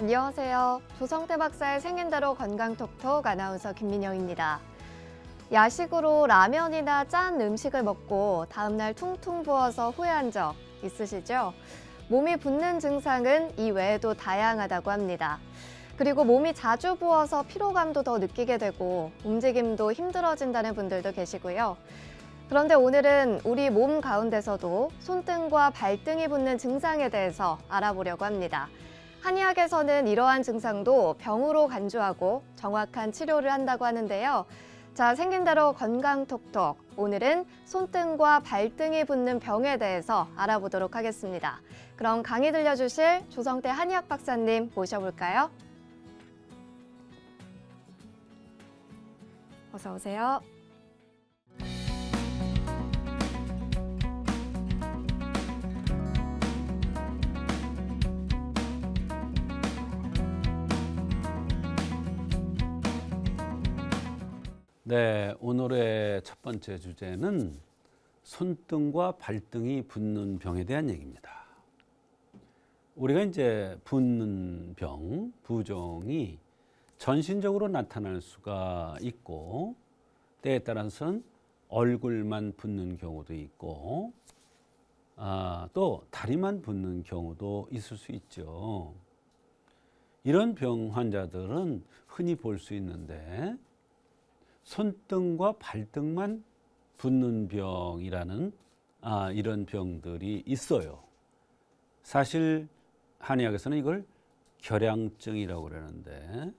안녕하세요. 조성태 박사의 생긴대로 건강톡톡 아나운서 김민영입니다. 야식으로 라면이나 짠 음식을 먹고 다음날 퉁퉁 부어서 후회한 적 있으시죠? 몸이 붓는 증상은 이 외에도 다양하다고 합니다. 그리고 몸이 자주 부어서 피로감도 더 느끼게 되고 움직임도 힘들어진다는 분들도 계시고요. 그런데 오늘은 우리 몸 가운데서도 손등과 발등이 붓는 증상에 대해서 알아보려고 합니다. 한의학에서는 이러한 증상도 병으로 간주하고 정확한 치료를 한다고 하는데요. 자, 생긴 대로 건강톡톡. 오늘은 손등과 발등이 붓는 병에 대해서 알아보도록 하겠습니다. 그럼 강의 들려주실 조성태 한의학 박사님 모셔볼까요? 어서 오세요. 네, 오늘의 첫 번째 주제는 손등과 발등이 붓는 병에 대한 얘기입니다. 우리가 이제 붓는 병, 부종이 전신적으로 나타날 수가 있고 때에 따라서는 얼굴만 붓는 경우도 있고 아, 또 다리만 붓는 경우도 있을 수 있죠. 이런 병 환자들은 흔히 볼 수 있는데 손등과 발등만 붓는 병이라는 아, 이런 병들이 있어요. 사실 한의학에서는 이걸 결양증이라고 그러는데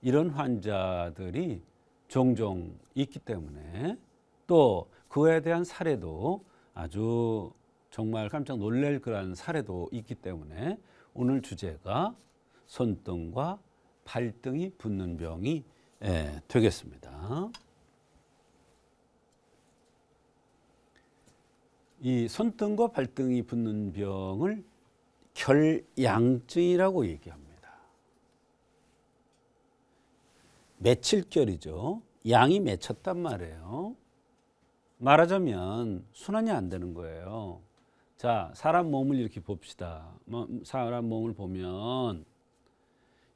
이런 환자들이 종종 있기 때문에 또 그에 대한 사례도 아주 정말 깜짝 놀랄 그런 사례도 있기 때문에 오늘 주제가 손등과 발등이 붓는 병이 예, 되겠습니다. 이 손등과 발등이 붓는 병을 결양증이라고 얘기합니다. 며칠결이죠. 양이 맺혔단 말이에요. 말하자면 순환이 안 되는 거예요. 자, 사람 몸을 이렇게 봅시다. 뭐, 사람 몸을 보면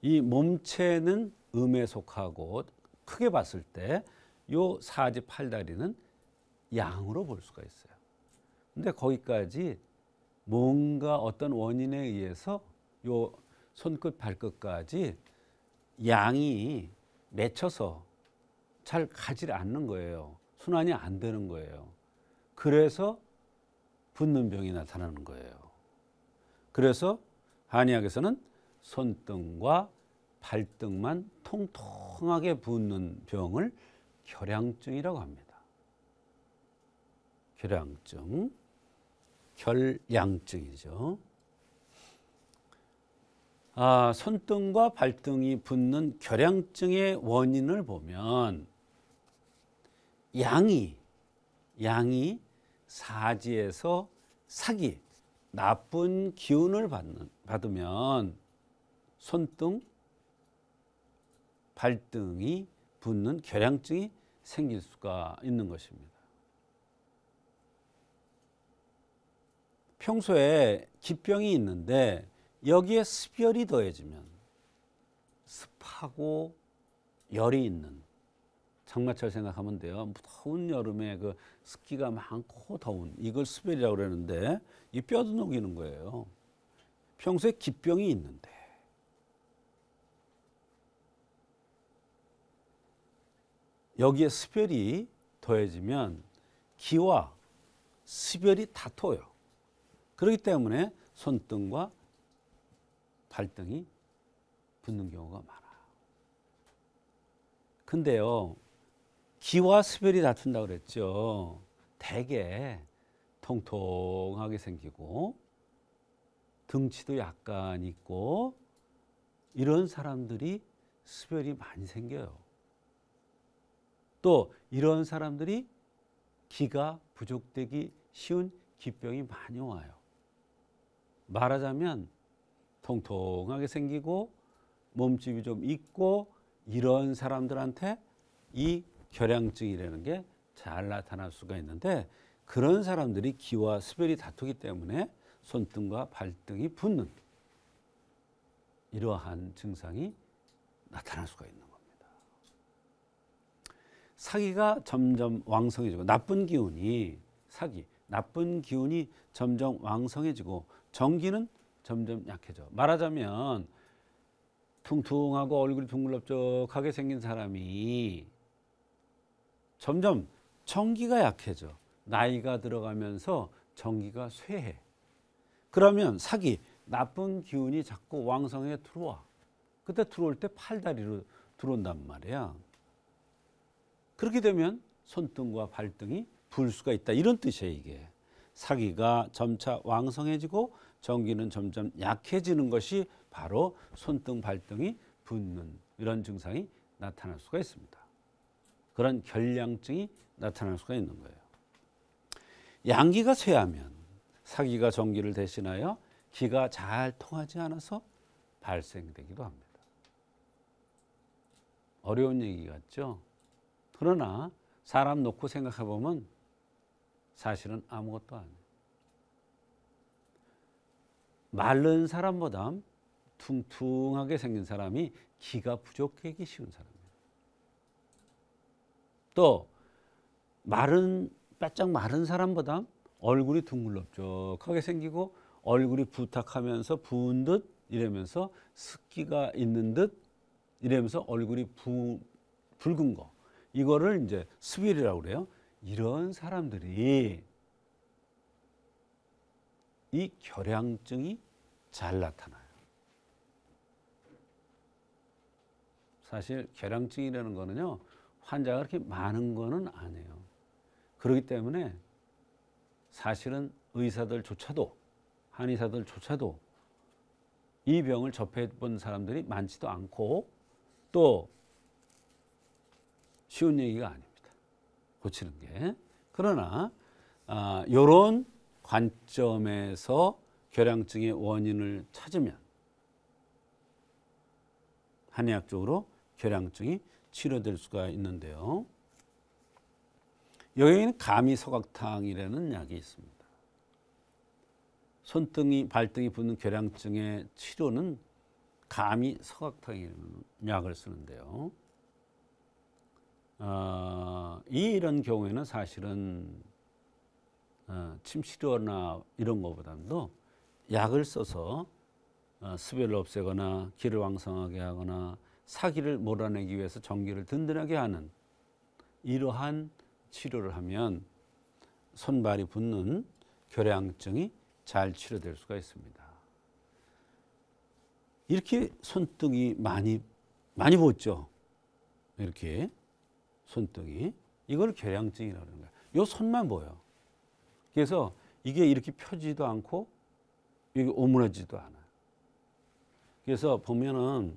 이 몸체는 음에 속하고 크게 봤을 때 요 사지 팔다리는 양으로 볼 수가 있어요. 근데 거기까지 뭔가 어떤 원인에 의해서 요 손끝 발끝까지 양이 맺혀서 잘 가지 않는 거예요. 순환이 안 되는 거예요. 그래서 붓는 병이 나타나는 거예요. 그래서 한의학에서는 손등과 발등만 통통하게 붓는 병을 결양증이라고 합니다. 결양증, 결양증이죠. 아, 손등과 발등이 붓는 결양증의 원인을 보면 양이 양이 사지에서 사기 나쁜 기운을 받는, 받으면 손등, 발등이 붓는 결양증이 생길 수가 있는 것입니다. 평소에 기병이 있는데 여기에 습열이 더해지면 습하고 열이 있는 장마철 생각하면 돼요. 더운 여름에 그 습기가 많고 더운 이걸 습열이라고 그러는데 이 뼈도 녹이는 거예요. 평소에 기병이 있는데 여기에 스별이 더해지면 기와 스별이 다투요 그렇기 때문에 손등과 발등이 붙는 경우가 많아 근데요, 기와 스별이 다툰다 그랬죠. 되게 통통하게 생기고 등치도 약간 있고 이런 사람들이 수별이 많이 생겨요. 또 이런 사람들이 기가 부족되기 쉬운 기병이 많이 와요. 말하자면 통통하게 생기고 몸집이 좀 있고 이런 사람들한테 이 결양증이라는 게 잘 나타날 수가 있는데 그런 사람들이 기와 수별이 다투기 때문에 손등과 발등이 붓는 이러한 증상이 나타날 수가 있는 사기가 점점 왕성해지고 나쁜 기운이 사기, 나쁜 기운이 점점 왕성해지고 정기는 점점 약해져. 말하자면 퉁퉁하고 얼굴이 둥글럭적하게 생긴 사람이 점점 정기가 약해져. 나이가 들어가면서 정기가 쇠해. 그러면 사기, 나쁜 기운이 자꾸 왕성에 들어와. 그때 들어올 때 팔다리로 들어온단 말이야. 그렇게 되면 손등과 발등이 부을 수가 있다. 이런 뜻이에요, 이게. 사기가 점차 왕성해지고 전기는 점점 약해지는 것이 바로 손등 발등이 붓는 이런 증상이 나타날 수가 있습니다. 그런 결량증이 나타날 수가 있는 거예요. 양기가 쇠하면 사기가 전기를 대신하여 기가 잘 통하지 않아서 발생되기도 합니다. 어려운 얘기 같죠? 그러나 사람 놓고 생각해 보면 사실은 아무것도 아니에요. 마른 사람보다 퉁퉁하게 생긴 사람이 기가 부족하기 쉬운 사람이에요. 또 마른 바짝 마른 사람보다 얼굴이 둥글럽적하게 생기고 얼굴이 부탁하면서 부은 듯 이러면서 습기가 있는 듯 이러면서 얼굴이 부, 붉은 거 이거를 이제 스윌이라고 그래요. 이런 사람들이 이 결양증이 잘 나타나요. 사실 결양증이라는 거는요. 환자가 그렇게 많은 거는 아니에요. 그렇기 때문에 사실은 의사들조차도 한의사들조차도 이 병을 접해본 사람들이 많지도 않고 또 쉬운 얘기가 아닙니다. 고치는 게. 그러나 이런 아, 관점에서 결양증의 원인을 찾으면 한의학적으로 결양증이 치료될 수가 있는데요. 여기에는 가미석악탕이라는 약이 있습니다. 손등이 발등이 붓는 결양증의 치료는 가미석악탕이라는 약을 쓰는데요. 어, 이 이런 경우에는 사실은 어, 침치료나 이런 것보다도 약을 써서 어, 수별을 없애거나 기를 왕성하게 하거나 사기를 몰아내기 위해서 전기를 든든하게 하는 이러한 치료를 하면 손발이 붓는 결양증이 잘 치료될 수가 있습니다. 이렇게 손등이 많이 많이 부죠 이렇게 손등이. 이걸 결양증이라고 하는 거야. 요 손만 보여. 그래서 이게 이렇게 펴지도 않고 이게 오므라지도 않아. 그래서 보면은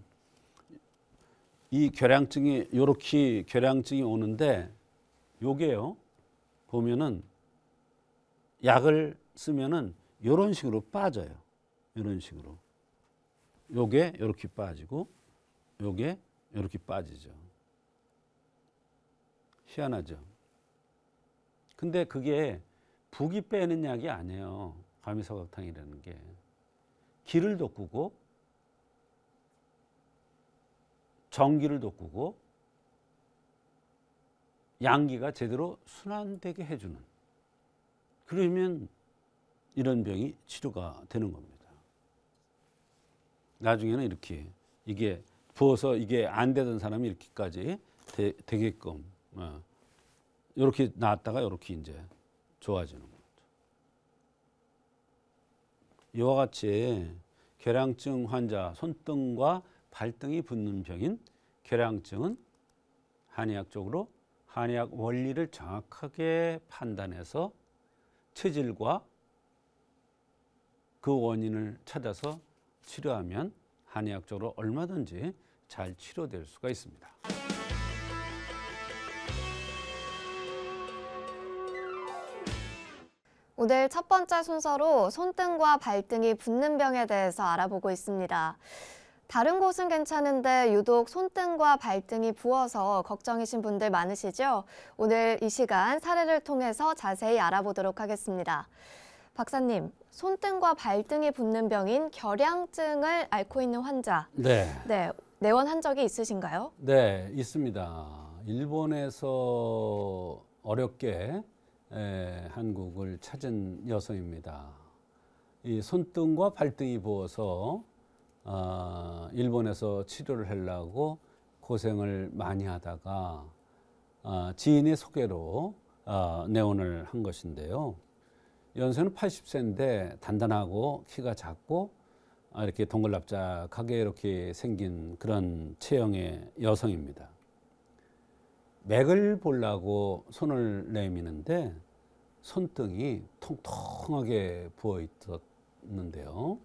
이 결양증이 요렇게 결양증이 오는데 요게요. 보면은 약을 쓰면은 요런 식으로 빠져요. 요런 식으로. 요게 요렇게 빠지고 요게 요렇게 빠지죠. 희한하죠. 근데 그게 북이 빼는 약이 아니에요. 과미사각탕이라는 게. 기를 돋구고 전기를 돋구고 양기가 제대로 순환되게 해주는 그러면 이런 병이 치료가 되는 겁니다. 나중에는 이렇게 이게 부어서 이게 안 되던 사람이 이렇게까지 되, 되게끔 이렇게 예. 나왔다가 이렇게 이제 좋아지는 거죠. 이와 같이 결양증 환자 손등과 발등이 붓는 병인 결양증은 한의학적으로 한의학 원리를 정확하게 판단해서 체질과 그 원인을 찾아서 치료하면 한의학적으로 얼마든지 잘 치료될 수가 있습니다. 오늘 첫 번째 순서로 손등과 발등이 붓는 병에 대해서 알아보고 있습니다. 다른 곳은 괜찮은데 유독 손등과 발등이 부어서 걱정이신 분들 많으시죠? 오늘 이 시간 사례를 통해서 자세히 알아보도록 하겠습니다. 박사님, 손등과 발등이 붓는 병인 결양증을 앓고 있는 환자. 네. 네. 내원한 적이 있으신가요? 네, 있습니다. 일본에서 어렵게 에, 예, 한국을 찾은 여성입니다. 이 손등과 발등이 부어서 아, 일본에서 치료를 하려고 고생을 많이 하다가 아, 지인의 소개로 아, 내원을 한 것인데요. 연세는 80세인데 단단하고 키가 작고 아, 이렇게 동글납작하게 이렇게 생긴 그런 체형의 여성입니다. 맥을 보려고 손을 내미는데 손등이 통통하게 부어 있었는데요.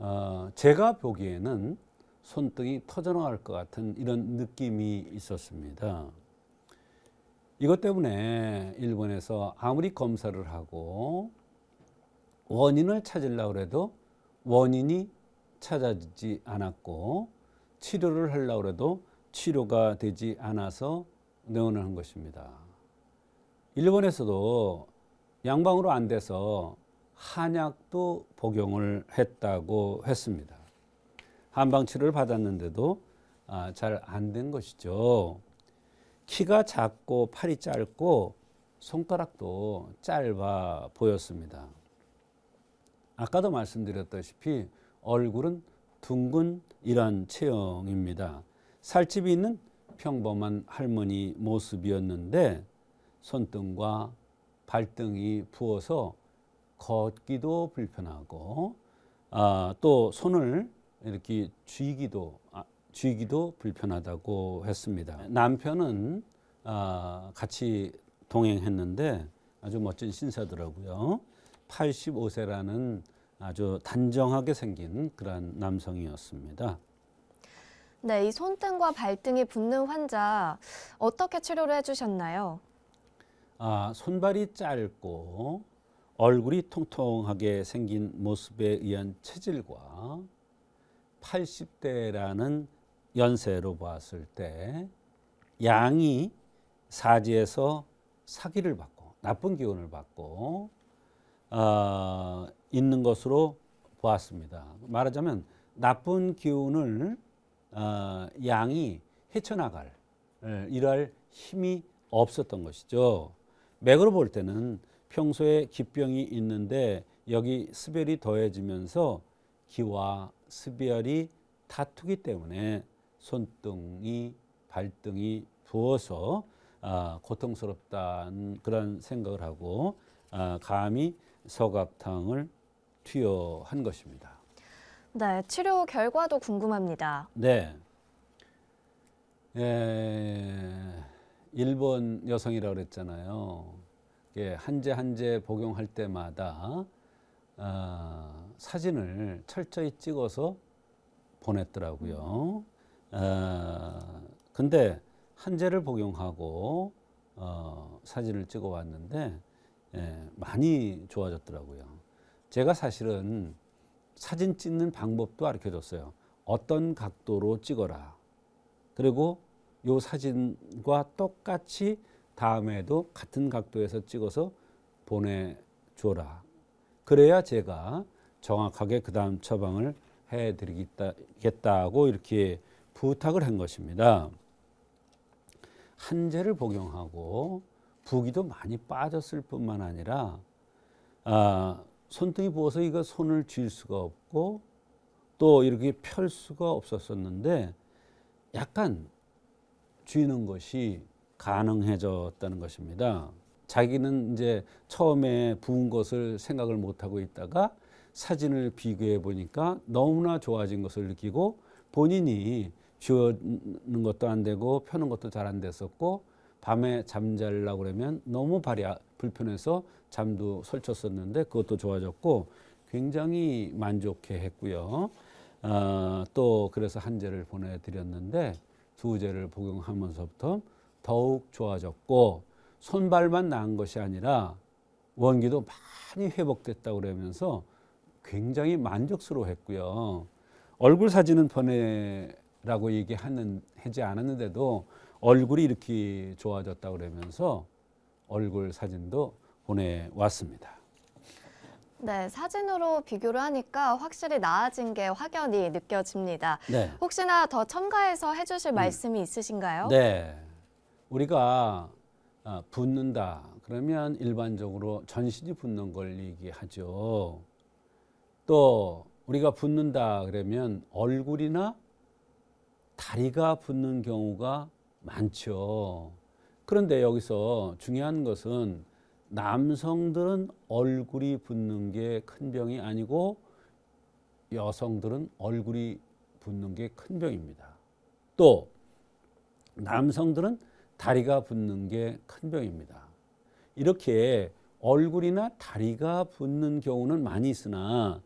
어, 제가 보기에는 손등이 터져나갈 것 같은 이런 느낌이 있었습니다. 이것 때문에 일본에서 아무리 검사를 하고 원인을 찾으려고 해도 원인이 찾아지지 않았고 치료를 하려고 해도 치료가 되지 않아서 내원을 한 것입니다. 일본에서도 양방으로 안 돼서 한약도 복용을 했다고 했습니다. 한방 치료를 받았는데도 아, 잘안 된 것이죠. 키가 작고 팔이 짧고 손가락도 짧아 보였습니다. 아까도 말씀드렸다시피 얼굴은 둥근 이런 체형입니다. 살집이 있는 평범한 할머니 모습이었는데 손등과 발등이 부어서 걷기도 불편하고 아, 또 손을 이렇게 쥐기도 아, 쥐기도 불편하다고 했습니다. 남편은 아, 같이 동행했는데 아주 멋진 신사더라고요. 85세라는 아주 단정하게 생긴 그런 남성이었습니다. 네, 이 손등과 발등이 붓는 환자 어떻게 치료를 해주셨나요? 아, 손발이 짧고 얼굴이 통통하게 생긴 모습에 의한 체질과 80대라는 연세로 봤을 때 양이 사지에서 사기를 받고 나쁜 기운을 받고 어, 있는 것으로 보았습니다. 말하자면 나쁜 기운을 어, 양이 헤쳐나갈 이럴 예, 힘이 없었던 것이죠. 맥으로 볼 때는 평소에 기병이 있는데 여기 스별이 더해지면서 기와 스별이 다투기 때문에 손등이 발등이 부어서 아, 고통스럽다는 그런 생각을 하고 아, 감히 서각탕을 투여한 것입니다. 네, 치료 결과도 궁금합니다. 네. 예, 일본 여성이라고 그랬잖아요. 예, 한제 한제 복용할 때마다 어, 사진을 철저히 찍어서 보냈더라고요. 어, 근데 한제를 복용하고 어, 사진을 찍어 왔는데 예, 많이 좋아졌더라고요. 제가 사실은 사진 찍는 방법도 가르쳐 줬어요. 어떤 각도로 찍어라. 그리고 요 사진과 똑같이 다음에도 같은 각도에서 찍어서 보내줘라. 그래야 제가 정확하게 그 다음 처방을 해드리겠다고 이렇게 부탁을 한 것입니다. 한제를 복용하고 부기도 많이 빠졌을 뿐만 아니라 아, 손등이 부어서 이거 손을 쥘 수가 없고 또 이렇게 펼 수가 없었었는데 약간 쥐는 것이 가능해졌다는 것입니다. 자기는 이제 처음에 부은 것을 생각을 못 하고 있다가 사진을 비교해 보니까 너무나 좋아진 것을 느끼고 본인이 쥐는 것도 안 되고 펴는 것도 잘 안 됐었고 밤에 잠잘라 그러면 너무 발이 아, 불편해서 잠도 설쳤었는데 그것도 좋아졌고 굉장히 만족해 했고요. 어, 또 그래서 한 제를 보내드렸는데 두 제를 복용하면서부터 더욱 좋아졌고 손발만 나은 것이 아니라 원기도 많이 회복됐다 그러면서 굉장히 만족스러워했고요. 얼굴 사진은 보내라고 얘기 하지 않았는데도 얼굴이 이렇게 좋아졌다 그러면서 얼굴 사진도 보내왔습니다. 네, 사진으로 비교를 하니까 확실히 나아진 게 확연히 느껴집니다. 네. 혹시나 더 첨가해서 해주실 음. 말씀이 있으신가요? 네, 우리가 아, 붓는다 그러면 일반적으로 전신이 붓는 걸 얘기하죠. 또 우리가 붓는다 그러면 얼굴이나 다리가 붓는 경우가 많죠. 그런데 여기서 중요한 것은 남성들은 얼굴이 붓는 게 큰 병이 아니고 여성들은 얼굴이 붓는 게 큰 병입니다. 또 남성들은 다리가 붓는 게 큰 병입니다. 이렇게 얼굴이나 다리가 붓는 경우는 많이 있으나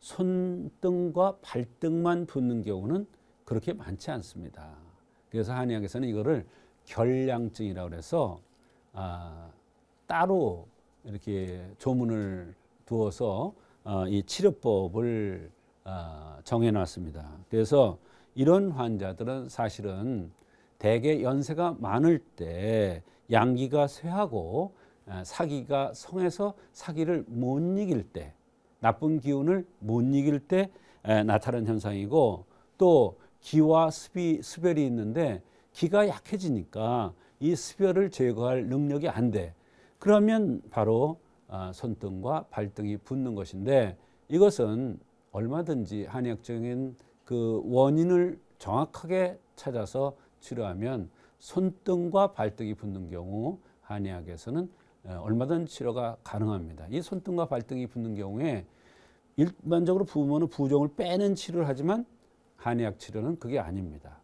손등과 발등만 붓는 경우는 그렇게 많지 않습니다. 그래서 한의학에서는 이거를 결량증이라고 해서 아, 따로 이렇게 조문을 두어서 어, 이 치료법을 어, 아, 정해놨습니다. 그래서 이런 환자들은 사실은 대개 연세가 많을 때 양기가 쇠하고 아, 사기가 성에서 사기를 못 이길 때 나쁜 기운을 못 이길 때 나타나는 현상이고 또 기와 습이, 수별이 있는데 기가 약해지니까 이수별을 제거할 능력이 안 돼. 그러면 바로 아, 손등과 발등이 붓는 것인데 이것은 얼마든지 한의학적인 그 원인을 정확하게 찾아서 치료하면 손등과 발등이 붓는 경우 한의학에서는 어, 얼마든지 치료가 가능합니다. 이 손등과 발등이 붓는 경우에 일반적으로 부모는 부종을 빼는 치료를 하지만 한의학 치료는 그게 아닙니다.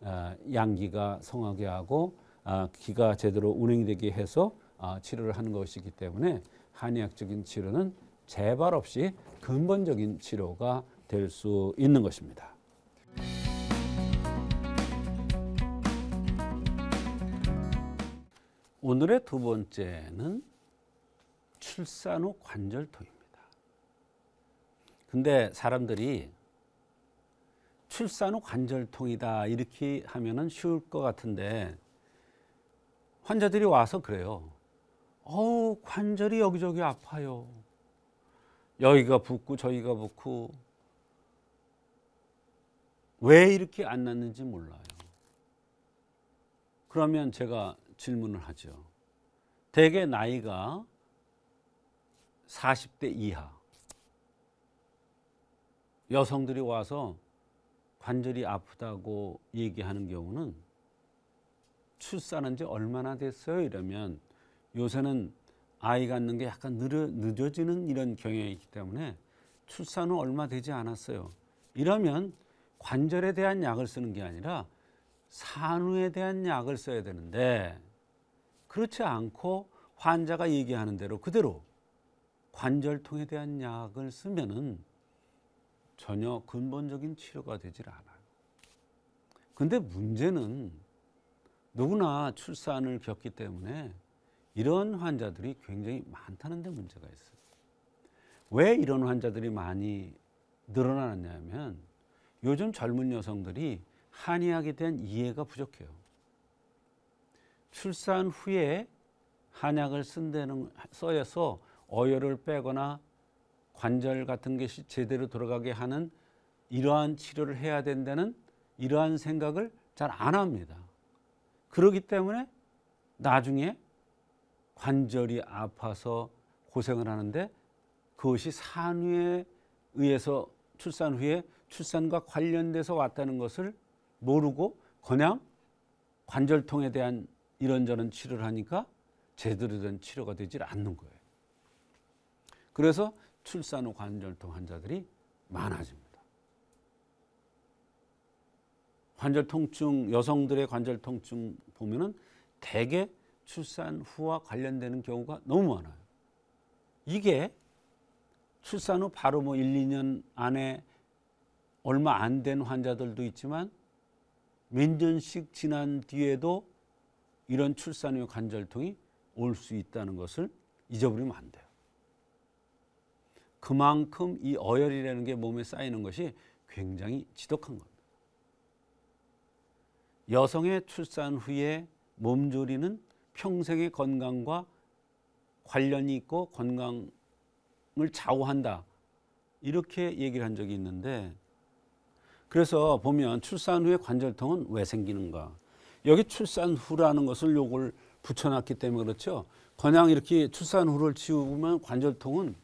어, 양기가 성하게 하고 어, 기가 제대로 운행되게 해서 어, 치료를 하는 것이기 때문에 한의학적인 치료는 재발 없이 근본적인 치료가 될 수 있는 것입니다. 오늘의 두 번째는 출산 후 관절통입니다. 근데 사람들이 출산 후 관절통이다 이렇게 하면은 쉬울 것 같은데 환자들이 와서 그래요. 어우 관절이 여기저기 아파요. 여기가 붓고 저기가 붓고 왜 이렇게 안 났는지 몰라요. 그러면 제가 질문을 하죠. 대개 나이가 40대 이하 여성들이 와서 관절이 아프다고 얘기하는 경우는 출산한 지 얼마나 됐어요? 이러면 요새는 아이 갖는 게 약간 느려, 늦어지는 이런 경향이 있기 때문에 출산 후 얼마 되지 않았어요. 이러면 관절에 대한 약을 쓰는 게 아니라 산후에 대한 약을 써야 되는데 그렇지 않고 환자가 얘기하는 대로 그대로 관절통에 대한 약을 쓰면은 전혀 근본적인 치료가 되질 않아요. 근데 문제는 누구나 출산을 겪기 때문에 이런 환자들이 굉장히 많다는데 문제가 있어요. 왜 이런 환자들이 많이 늘어나느냐면 요즘 젊은 여성들이 한의학에 대한 이해가 부족해요. 출산 후에 한약을 쓴다는 써서 어혈을 빼거나 관절 같은 것이 제대로 돌아가게 하는 이러한 치료를 해야 된다는 이러한 생각을 잘 안 합니다. 그러기 때문에 나중에 관절이 아파서 고생을 하는데 그것이 산후에 의해서 출산 후에 출산과 관련돼서 왔다는 것을 모르고 그냥 관절통에 대한 이런저런 치료를 하니까 제대로 된 치료가 되질 않는 거예요. 그래서 출산 후 관절통 환자들이 많아집니다. 관절통증 여성들의 관절통증 보면은 대개 출산 후와 관련되는 경우가 너무 많아요. 이게 출산 후 바로 뭐 1, 2년 안에 얼마 안 된 환자들도 있지만 몇 년씩 지난 뒤에도 이런 출산 후 관절통이 올 수 있다는 것을 잊어버리면 안 돼요. 그만큼 이 어혈이라는 게 몸에 쌓이는 것이 굉장히 지독한 겁니다. 여성의 출산 후에 몸조리는 평생의 건강과 관련이 있고 건강을 좌우한다. 이렇게 얘기를 한 적이 있는데 그래서 보면 출산 후에 관절통은 왜 생기는가? 여기 출산 후라는 것을 요걸 붙여놨기 때문에 그렇죠. 그냥 이렇게 출산 후를 지우면 관절통은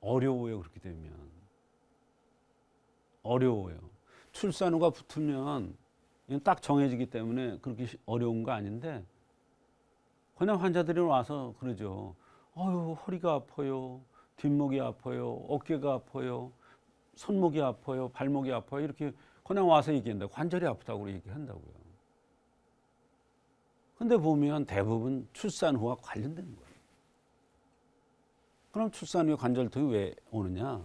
어려워요. 그렇게 되면. 어려워요. 출산후가 붙으면 딱 정해지기 때문에 그렇게 어려운 거 아닌데 그냥 환자들이 와서 그러죠. 어휴 허리가 아파요. 뒷목이 아파요. 어깨가 아파요. 손목이 아파요. 발목이 아파요. 이렇게 그냥 와서 얘기한다. 관절이 아프다고 얘기한다고요. 근데 보면 대부분 출산 후와 관련된 거예요. 그럼 출산 후에 관절통이 왜 오느냐?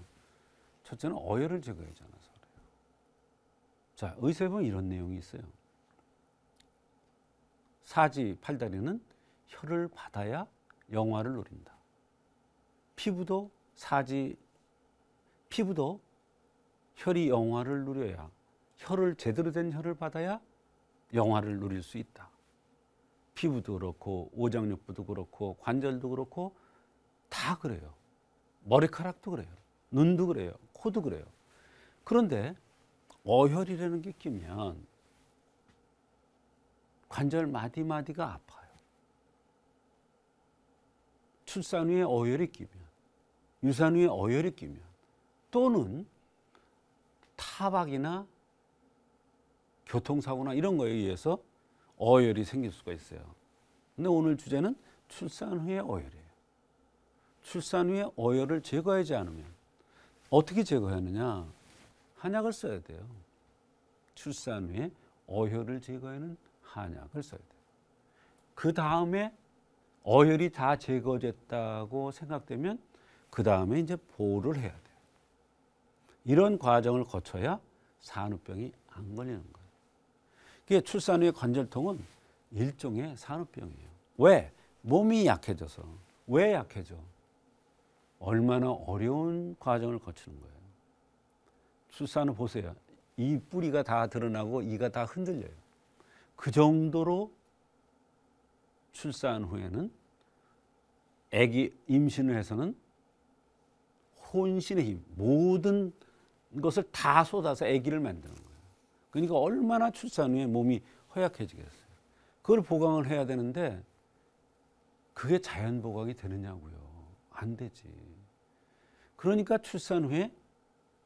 첫째는 어혈을 제거하지 않아서 그래요. 자, 의세 보면 이런 내용이 있어요. 사지 팔다리는 혀를 받아야 영화를 누린다. 피부도 사지 피부도 혈이 영화를 누려야 혈을 제대로 된 혈을 받아야 영화를 누릴 수 있다. 피부도 그렇고 오장육부도 그렇고 관절도 그렇고 다 그래요. 머리카락도 그래요. 눈도 그래요. 코도 그래요. 그런데 어혈이라는 게 끼면 관절 마디마디가 아파요. 출산 후에 어혈이 끼면, 유산 후에 어혈이 끼면, 또는 타박이나 교통사고나 이런 거에 의해서 어혈이 생길 수가 있어요. 근데 오늘 주제는 출산 후에 어혈이에요. 출산 후에 어혈을 제거하지 않으면 어떻게 제거하느냐? 한약을 써야 돼요. 출산 후에 어혈을 제거하는 한약을 써야 돼요. 그 다음에 어혈이 다 제거됐다고 생각되면 그 다음에 이제 보호를 해야 돼요. 이런 과정을 거쳐야 산후병이 안 걸리는 거예요. 그게 출산 후의 관절통은 일종의 산후병이에요. 왜? 몸이 약해져서. 왜 약해져? 얼마나 어려운 과정을 거치는 거예요. 출산을 보세요. 이 뿌리가 다 드러나고 이가 다 흔들려요. 그 정도로 출산 후에는 아기 임신을 해서는 혼신의 힘, 모든 것을 다 쏟아서 아기를 만드는 거예요. 그러니까 얼마나 출산 후에 몸이 허약해지겠어요. 그걸 보강을 해야 되는데 그게 자연 보강이 되느냐고요. 안 되지. 그러니까 출산 후에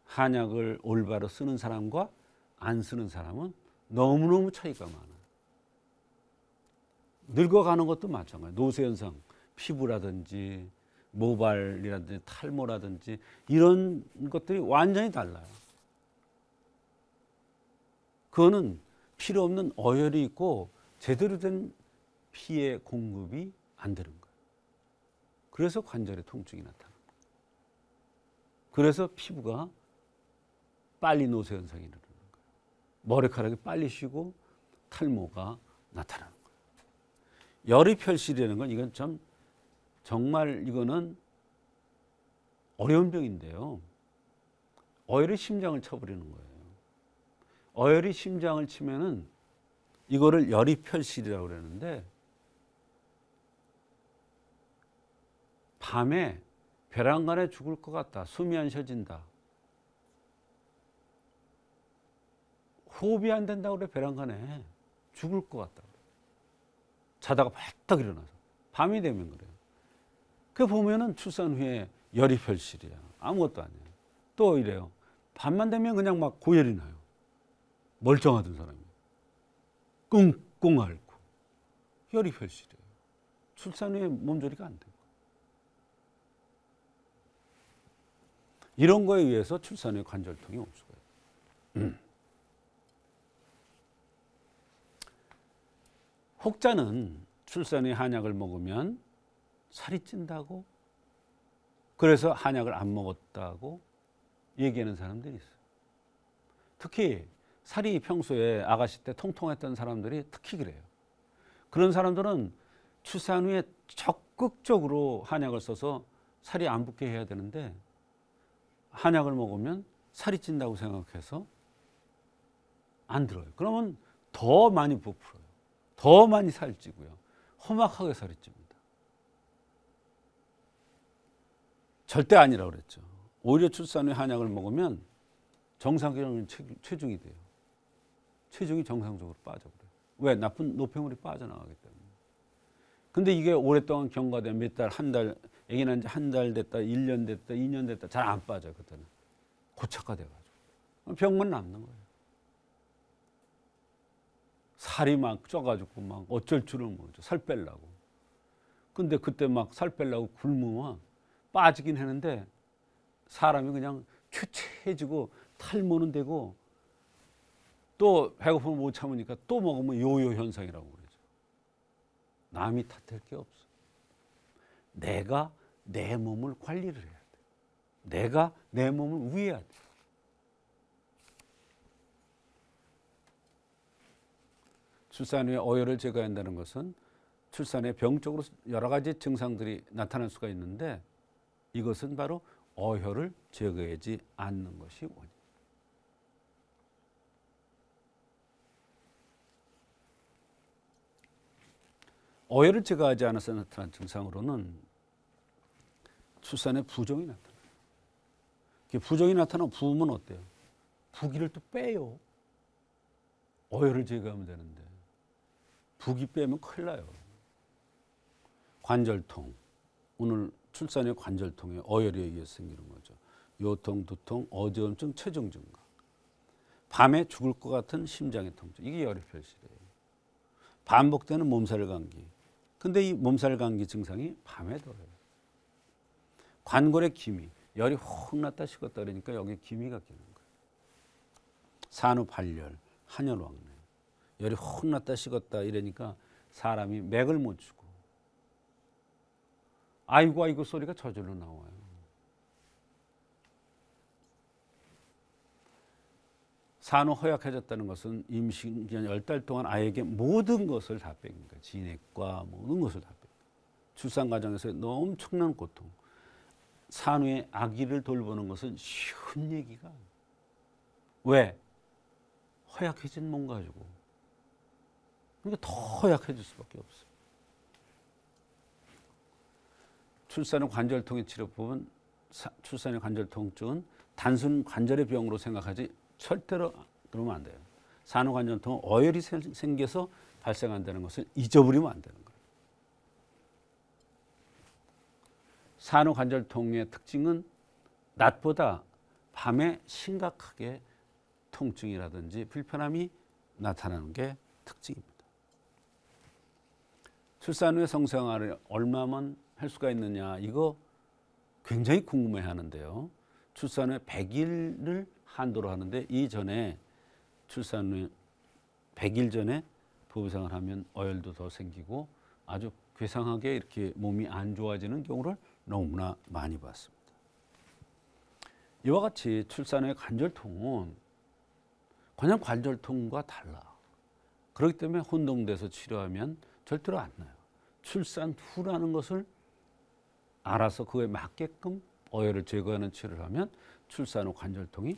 한약을 올바로 쓰는 사람과 안 쓰는 사람은 너무너무 차이가 많아. 늙어가는 것도 마찬가지. 노쇠 현상, 피부라든지 모발이라든지 탈모라든지 이런 것들이 완전히 달라요. 그거는 필요 없는 어혈이 있고 제대로 된 피의 공급이 안 되는 거예요. 그래서 관절에 통증이 나타나. 그래서 피부가 빨리 노쇠 현상이 일어나는 거예요. 머리카락이 빨리 쉬고 탈모가 나타나는 거예요. 열이 펼실이는건 이건 참 정말 이거는 어려운 병인데요. 어혈이 심장을 쳐버리는 거예요. 어혈이 심장을 치면은 이거를 열이 펼실이라고 그러는데 밤에 벼랑간에 죽을 것 같다. 숨이 안 쉬어진다. 호흡이 안 된다고 그래 벼랑간에 죽을 것 같다. 자다가 발떡 일어나서 밤이 되면 그래요. 그 보면은 출산 후에 열이 별실이야. 아무것도 아니야. 또 이래요. 밤만 되면 그냥 막 고열이 나요. 멀쩡하던 사람이. 끙끙 앓고. 열이 별실이에요. 출산 후에 몸조리가 안 돼. 이런 거에 의해서 출산의 관절통이 없어요 음. 혹자는 출산의 한약을 먹으면 살이 찐다고 그래서 한약을 안 먹었다고 얘기하는 사람들이 있어요. 특히 살이 평소에 아가씨 때 통통했던 사람들이 특히 그래요. 그런 사람들은 출산 후에 적극적으로 한약을 써서 살이 안 붙게 해야 되는데 한약을 먹으면 살이 찐다고 생각해서 안 들어요. 그러면 더 많이 부풀어요. 더 많이 살찌고요. 험악하게 살이 찝니다. 절대 아니라고 그랬죠. 오히려 출산 후에 한약을 먹으면 정상적인 체중이 돼요. 체중이 정상적으로 빠져버려요. 왜? 나쁜 노폐물이 빠져나가기 때문에. 근데 이게 오랫동안 경과되몇 달, 한 달, 애기 난지한달 됐다, 1년 됐다, 2년 됐다 잘 안 빠져 그때는. 고착화 돼가지고. 병만 남는 거예요. 살이 막 쪄가지고 막 어쩔 줄은 모르죠. 살 빼려고. 근데 그때 막 살 빼려고 굶으면 빠지긴 했는데 사람이 그냥 큐체해지고 탈모는 되고 또 배고프면 못 참으니까 또 먹으면 요요 현상이라고 그러죠. 남이 탓할 게 없어. 내가 내 몸을 관리를 해야 돼. 내가 내 몸을 우해야 돼. 출산 후에 어혈을 제거한다는 것은 출산 후 병적으로 여러 가지 증상들이 나타날 수가 있는데 이것은 바로 어혈을 제거하지 않는 것이 원인. 어혈을 제거하지 않아서 나타난 증상으로는 출산에 부정이 나타나요. 부정이 나타나 부으면 어때요? 부기를 또 빼요. 어혈을 제거하면 되는데 부기 빼면 큰일 나요. 관절통. 오늘 출산의 관절통에 어혈에 의해 생기는 거죠. 요통, 두통, 어지럼증, 체중 증가. 밤에 죽을 것 같은 심장의 통증. 이게 열의 표시래요. 반복되는 몸살 감기. 근데 이 몸살 감기 증상이 밤에 더해요. 관골에 기미, 열이 훅 났다 식었다 그러니까 여기 기미가 끼는 거예요. 산후발열, 한혈왕래, 열이 확 났다 식었다 이러니까 사람이 맥을 못 주고 아이고 아이고 소리가 저절로 나와요. 산후 허약해졌다는 것은 임신 기간 10달 동안 아이에게 모든 것을 다 뺏긴 거예요. 진액과 모든 것을 다 뺏긴 거예요. 출산 과정에서 엄청난 고통. 산후에 아기를 돌보는 것은 쉬운 얘기가 왜 허약해진 몸 가지고 그러니까 더 허약해질 수밖에 없어. 출산의 관절통의 치료 보면 출산의 관절통증은 단순 관절의 병으로 생각하지 절대로 그러면 안 돼요. 산후관절통은 어혈이 생겨서 발생한다는 것을 잊어버리면 안 되는 거예요. 산후관절통의 특징은 낮보다 밤에 심각하게 통증이라든지 불편함이 나타나는 게 특징입니다. 출산 후에 성생활을 얼마만 할 수가 있느냐 이거 굉장히 궁금해 하는데요. 출산 후에 100일을 한도로 하는데 이전에 출산 후에 100일 전에 부부생활 하면 어혈도 더 생기고 아주 괴상하게 이렇게 몸이 안 좋아지는 경우를 너무나 많이 봤습니다. 이와 같이 출산의 관절통은 그냥 관절통과 달라. 그렇기 때문에 혼동돼서 치료하면 절대로 안 나요. 출산 후라는 것을 알아서 그에 맞게끔 어혈을 제거하는 치료를 하면 출산 후 관절통이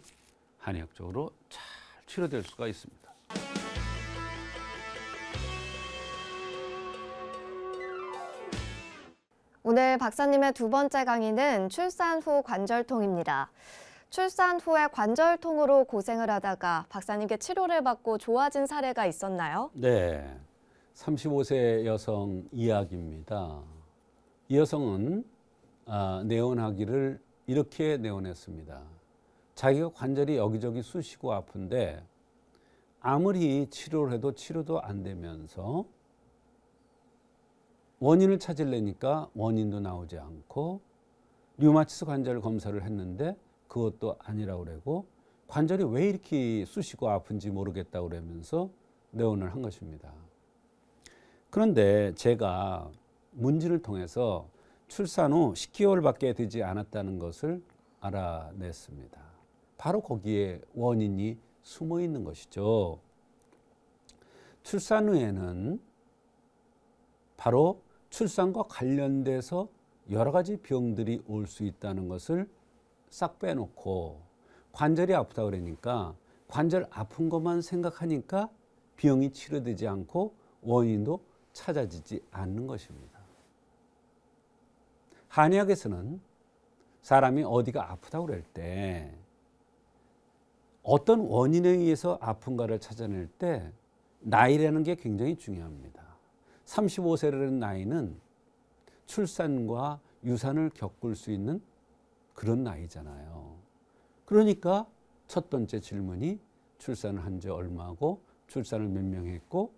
한의학적으로 잘 치료될 수가 있습니다. 오늘 박사님의 두 번째 강의는 출산 후 관절통입니다. 출산 후에 관절통으로 고생을 하다가 박사님께 치료를 받고 좋아진 사례가 있었나요? 네. 35세 여성 이야기입니다. 이 여성은 아, 내원하기를 이렇게 내원했습니다. 자기가 관절이 여기저기 쑤시고 아픈데 아무리 치료를 해도 치료도 안 되면서 원인을 찾으려니까 원인도 나오지 않고 류마티스 관절 검사를 했는데 그것도 아니라고 그러고 관절이 왜 이렇게 쑤시고 아픈지 모르겠다고 그러면서 내원을 한 것입니다. 그런데 제가 문진을 통해서 출산 후 10개월밖에 되지 않았다는 것을 알아냈습니다. 바로 거기에 원인이 숨어 있는 것이죠. 출산 후에는 바로 출산과 관련돼서 여러 가지 병들이 올 수 있다는 것을 싹 빼놓고 관절이 아프다 그러니까 관절 아픈 것만 생각하니까 병이 치료되지 않고 원인도 찾아지지 않는 것입니다. 한의학에서는 사람이 어디가 아프다고 그럴 때 어떤 원인에 의해서 아픈가를 찾아낼 때 나이라는 게 굉장히 중요합니다. 35세라는 나이는 출산과 유산을 겪을 수 있는 그런 나이잖아요. 그러니까 첫 번째 질문이 출산을 한 지 얼마고 출산을 몇 명 했고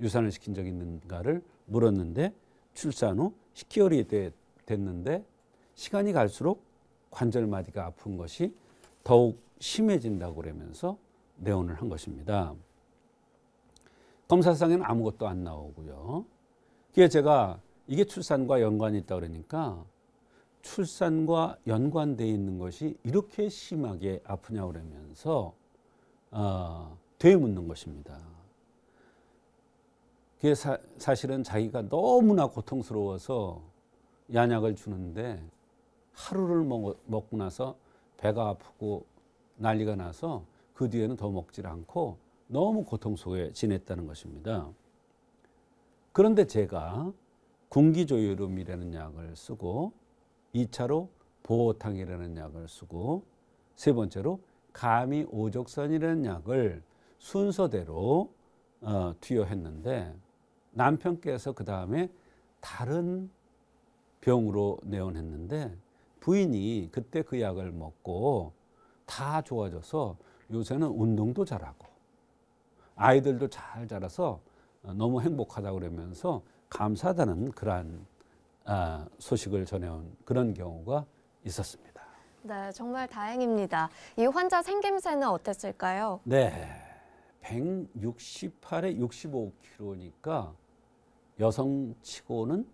유산을 시킨 적 있는가를 물었는데 출산 후 10개월이 됐는데 시간이 갈수록 관절마디가 아픈 것이 더욱 심해진다고 그러면서 내원을 한 것입니다. 검사상에는 아무것도 안 나오고요. 그게 제가 이게 출산과 연관이 있다 그러니까 출산과 연관돼 있는 것이 이렇게 심하게 아프냐 그러면서 어, 되묻는 것입니다. 그게 사, 사실은 자기가 너무나 고통스러워서 양약을 주는데 하루를 먹, 먹고 나서 배가 아프고 난리가 나서 그 뒤에는 더 먹질 않고 너무 고통 속에 지냈다는 것입니다. 그런데 제가 군기조율음이라는 약을 쓰고 2차로 보호탕이라는 약을 쓰고 세 번째로 감이 오적선이라는 약을 순서대로 어, 투여했는데 남편께서 그 다음에 다른 병으로 내원했는데 부인이 그때 그 약을 먹고 다 좋아져서 요새는 운동도 잘하고 아이들도 잘 자라서 어, 너무 행복하다 그러면서 감사하다는 그러한 아, 소식을 전해온 그런 경우가 있었습니다. 네, 정말 다행입니다. 이 환자 생김새는 어땠을까요? 네, 168에 65kg니까 여성치고는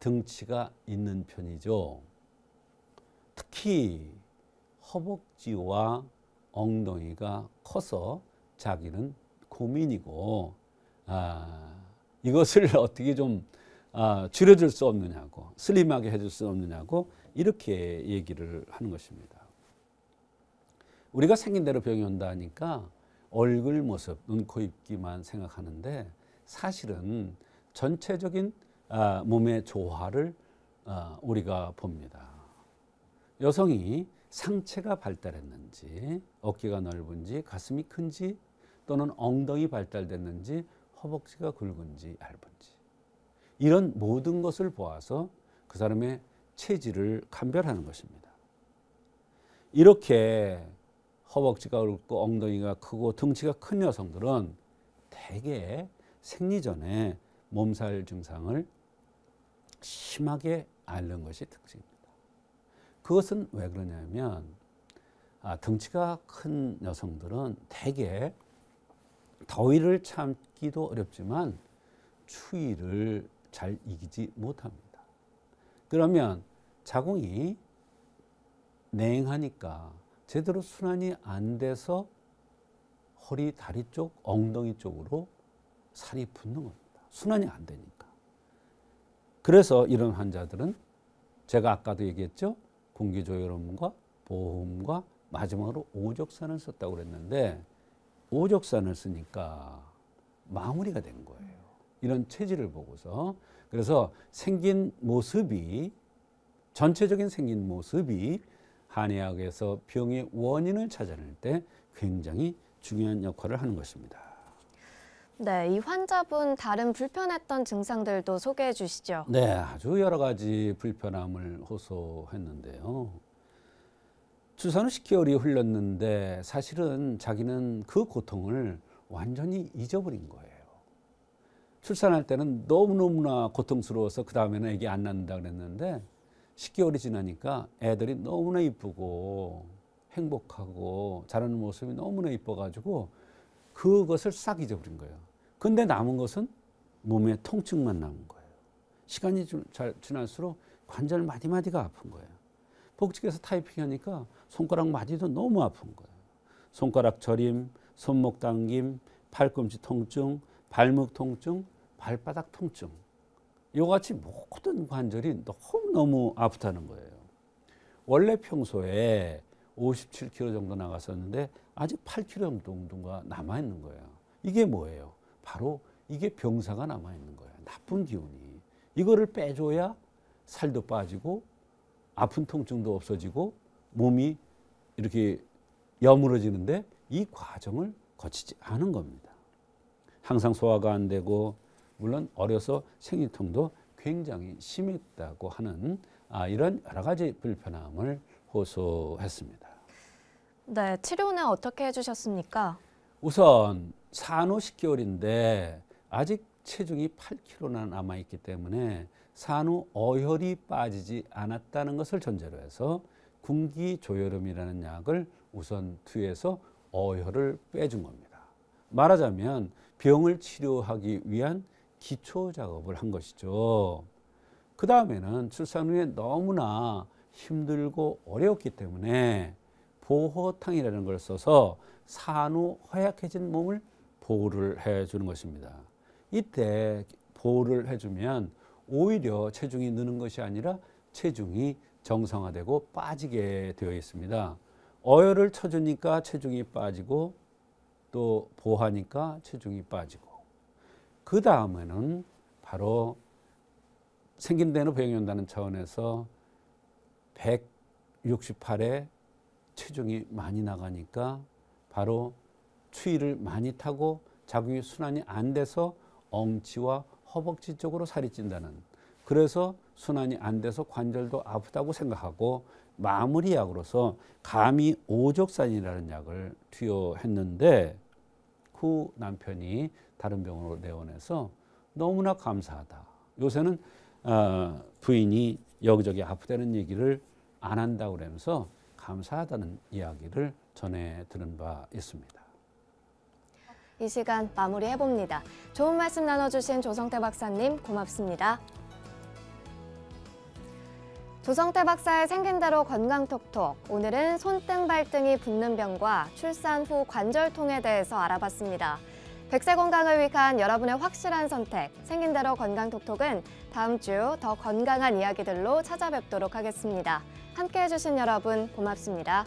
등치가 있는 편이죠. 특히 허벅지와 엉덩이가 커서 자기는 고민이고 아, 이것을 어떻게 좀 아, 줄여줄 수 없느냐고 슬림하게 해줄 수 없느냐고 이렇게 얘기를 하는 것입니다. 우리가 생긴 대로 병이 온다니까 얼굴 모습, 눈, 코, 입기만 생각하는데 사실은 전체적인 아, 몸의 조화를 아, 우리가 봅니다. 여성이 상체가 발달했는지 어깨가 넓은지 가슴이 큰지 또는 엉덩이 발달됐는지 허벅지가 굵은지 얇은지 이런 모든 것을 보아서 그 사람의 체질을 감별하는 것입니다. 이렇게 허벅지가 굵고 엉덩이가 크고 등치가 큰 여성들은 대개 생리 전에 몸살 증상을 심하게 앓는 것이 특징입니다. 그것은 왜 그러냐면 아, 등치가 큰 여성들은 대개 더위를 참기도 어렵지만 추위를 잘 이기지 못합니다. 그러면 자궁이 냉하니까 제대로 순환이 안 돼서 허리, 다리 쪽, 엉덩이 쪽으로 살이 붙는 겁니다. 순환이 안 되니까. 그래서 이런 환자들은 제가 아까도 얘기했죠. 공기조혈음과 보험과 마지막으로 오적산을 썼다고 그랬는데 오적산을 쓰니까 마무리가 된 거예요. 이런 체질을 보고서. 그래서 생긴 모습이 전체적인 생긴 모습이 한의학에서 병의 원인을 찾아낼 때 굉장히 중요한 역할을 하는 것입니다. 네, 이 환자분 다른 불편했던 증상들도 소개해 주시죠. 네, 아주 여러 가지 불편함을 호소했는데요. 주사는 10개월이 흘렀는데 사실은 자기는 그 고통을 완전히 잊어버린 거예요. 출산할 때는 너무너무나 고통스러워서 그 다음에는 애기 안 낳는다 그랬는데 10개월이 지나니까 애들이 너무나 이쁘고 행복하고 자라는 모습이 너무나 이뻐가지고 그것을 싹 잊어버린 거예요. 근데 남은 것은 몸에 통증만 남은 거예요. 시간이 잘 지날수록 관절 마디마디가 아픈 거예요. 복직해서 타이핑하니까 손가락 마디도 너무 아픈 거예요. 손가락 저림, 손목 당김, 팔꿈치 통증, 발목 통증, 발바닥 통증. 이같이 모든 관절이 너무너무 아프다는 거예요. 원래 평소에 57kg 정도 나갔었는데 아직 8kg 정도가 남아 있는 거예요. 이게 뭐예요? 바로 이게 병사가 남아 있는 거예요. 나쁜 기운이. 이거를 빼줘야 살도 빠지고 아픈 통증도 없어지고 몸이 이렇게 여물어지는데 이 과정을 거치지 않은 겁니다. 항상 소화가 안 되고 물론 어려서 생리통도 굉장히 심했다고 하는 아, 이런 여러 가지 불편함을 호소했습니다. 네, 치료는 어떻게 해주셨습니까? 우선 산후 10개월인데 아직 체중이 8kg나 남아 있기 때문에 산후 어혈이 빠지지 않았다는 것을 전제로 해서 궁기조여름이라는 약을 우선 투여해서 어혈을 빼준 겁니다. 말하자면 병을 치료하기 위한 기초 작업을 한 것이죠. 그 다음에는 출산 후에 너무나 힘들고 어려웠기 때문에 보호탕이라는 걸 써서 산후 허약해진 몸을 보호를 해주는 것입니다. 이때 보호를 해주면 오히려 체중이 느는 것이 아니라 체중이 정상화되고 빠지게 되어 있습니다. 어혈을 쳐주니까 체중이 빠지고 또 보하니까 체중이 빠지고 그 다음에는 바로 생긴 대로 배양한다는 차원에서 168에 체중이 많이 나가니까 바로 추위를 많이 타고 작용이 순환이 안 돼서 엉치와 허벅지 쪽으로 살이 찐다는 그래서 순환이 안 돼서 관절도 아프다고 생각하고 마무리약으로서 감히 오적산이라는 약을 투여했는데 그 남편이 다른 병원으로 내원해서 너무나 감사하다. 요새는 어, 부인이 여기저기 아프다는 얘기를 안 한다고 그러면서 감사하다는 이야기를 전해 들은 바 있습니다. 이 시간 마무리해봅니다. 좋은 말씀 나눠주신 조성태 박사님 고맙습니다. 조성태 박사의 생긴 대로 건강톡톡. 오늘은 손등 발등이 붓는 병과 출산 후 관절통에 대해서 알아봤습니다. 백세 건강을 위한 여러분의 확실한 선택, 생긴 대로 건강톡톡은 다음 주 더 건강한 이야기들로 찾아뵙도록 하겠습니다. 함께해 주신 여러분 고맙습니다.